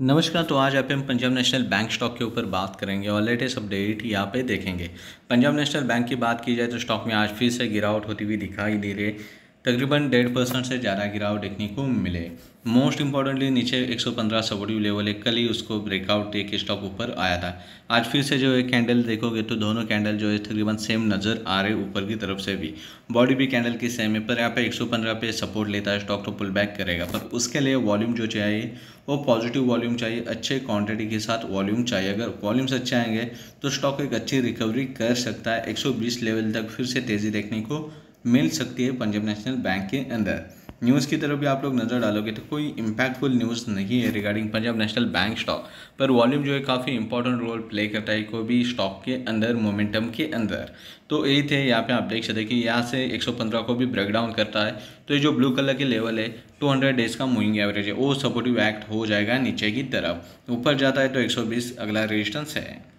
नमस्कार तो आज आप हम पंजाब नेशनल बैंक स्टॉक के ऊपर बात करेंगे और लेटेस्ट अपडेट यहाँ पे देखेंगे पंजाब नेशनल बैंक की बात की जाए तो स्टॉक में आज फिर से गिरावट होती हुई दिखाई दे रही है तकरीबन डेढ़ परसेंट से ज़्यादा गिराव देखने को मिले मोस्ट इंपॉर्टेंटली नीचे 115 सपोर्टिव लेवल है कल ही उसको ब्रेकआउट दे के स्टॉक ऊपर आया था आज फिर से जो है कैंडल देखोगे तो दोनों कैंडल जो है तकरीबन सेम नज़र आ रहे ऊपर की तरफ से भी बॉडी भी कैंडल की सेम है पर यहाँ पे 115 पे सपोर्ट लेता है स्टॉक तो पुल बैक करेगा पर उसके लिए वॉल्यूम जो चाहिए वो पॉजिटिव वॉल्यूम चाहिए अच्छे क्वान्टिटी के साथ वॉल्यूम चाहिए अगर वॉल्यूम्स अच्छे आएंगे तो स्टॉक एक अच्छी रिकवरी कर सकता है एक लेवल तक फिर से तेज़ी देखने को मिल सकती है पंजाब नेशनल बैंक के अंदर न्यूज़ की तरफ भी आप लोग नज़र डालोगे तो कोई इम्पैक्टफुल न्यूज़ नहीं है रिगार्डिंग पंजाब नेशनल बैंक स्टॉक पर वॉल्यूम जो है काफ़ी इंपॉर्टेंट रोल प्ले करता है कोई भी स्टॉक के अंदर मोमेंटम के अंदर तो यही थे यहाँ पे आप देख सकते हैं कि यहाँ से 115 को भी ब्रेक डाउन करता है तो ये जो ब्लू कलर के लेवल है 200 डेज का मूविंग एवरेज है वो सपोर्टिव एक्ट हो जाएगा नीचे की तरफ ऊपर जाता है तो एक अगला रजिस्टेंस है